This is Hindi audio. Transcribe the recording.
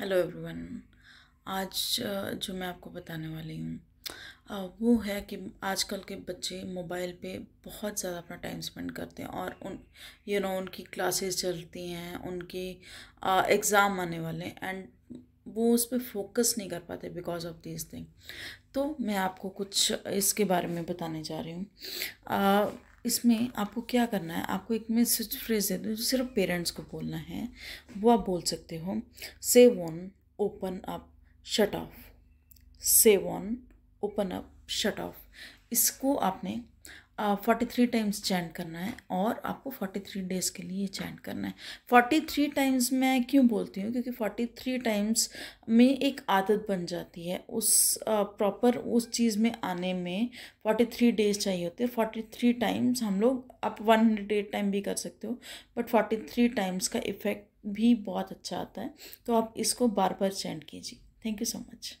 हेलो एवरीवन आज जो मैं आपको बताने वाली हूँ वो है कि आजकल के बच्चे मोबाइल पे बहुत ज़्यादा अपना टाइम स्पेंड करते हैं और उन यू you नो know, उनकी क्लासेस चलती हैं उनकी एग्ज़ाम आने वाले एंड वो उस पर फोकस नहीं कर पाते बिकॉज ऑफ दिस थिंग तो मैं आपको कुछ इसके बारे में बताने जा रही हूँ इसमें आपको क्या करना है आपको एक में स्विच फ्रेज है जो सिर्फ पेरेंट्स को बोलना है वो आप बोल सकते हो save on open up shut off save on open up shut off इसको आपने फोर्टी थ्री टाइम्स चैंट करना है और आपको फोर्टी थ्री डेज़ के लिए चैंट करना है फोर्टी थ्री टाइम्स मैं क्यों बोलती हूँ क्योंकि फोर्टी थ्री टाइम्स में एक आदत बन जाती है उस प्रॉपर उस चीज़ में आने में फोर्टी थ्री डेज़ चाहिए होते हैं फोर्टी थ्री टाइम्स हम लोग आप वन हंड्रेड एट टाइम भी कर सकते हो बट फोर्टी थ्री टाइम्स का इफ़ेक्ट भी बहुत अच्छा आता है तो आप इसको बार बार चैंट कीजिए थैंक यू सो मच